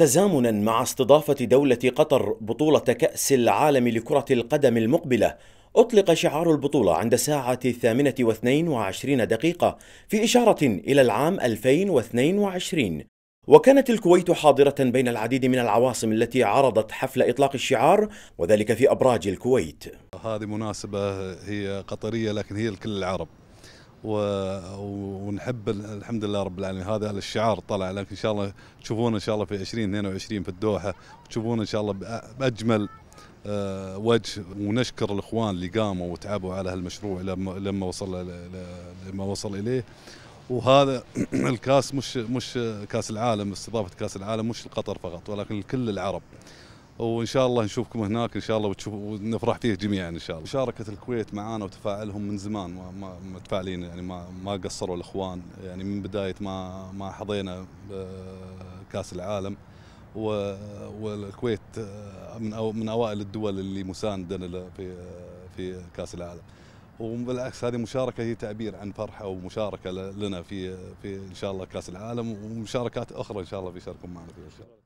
تزامنا مع استضافة دولة قطر بطولة كأس العالم لكرة القدم المقبلة أطلق شعار البطولة عند ساعة الثامنة واثنين وعشرين دقيقة في إشارة إلى العام 2022 وكانت الكويت حاضرة بين العديد من العواصم التي عرضت حفل إطلاق الشعار وذلك في أبراج الكويت هذه مناسبة هي قطرية لكن هي لكل العرب ونحب الحمد لله رب العالمين هذا الشعار طلع لكن ان شاء الله تشوفونا ان شاء الله في 2022 في الدوحه وتشوفونا ان شاء الله باجمل آه، وجه ونشكر الاخوان اللي قاموا وتعبوا على هالمشروع لما لما وصل لما وصل اليه وهذا الكاس مش مش كاس العالم استضافه كاس العالم مش لقطر فقط ولكن لكل العرب وان شاء الله نشوفكم هناك ان شاء الله وتشوف ونفرح فيه جميعا ان شاء الله. مشاركه الكويت معانا وتفاعلهم من زمان ما متفاعلين يعني ما ما قصروا الاخوان يعني من بدايه ما ما حظينا كاس العالم والكويت من من اوائل الدول اللي مسانده في في كاس العالم. وبالعكس هذه مشاركة هي تعبير عن فرحة ومشاركة لنا في في إن شاء الله كأس العالم ومشاركات أخرى إن شاء الله بيشاركون معنا فيها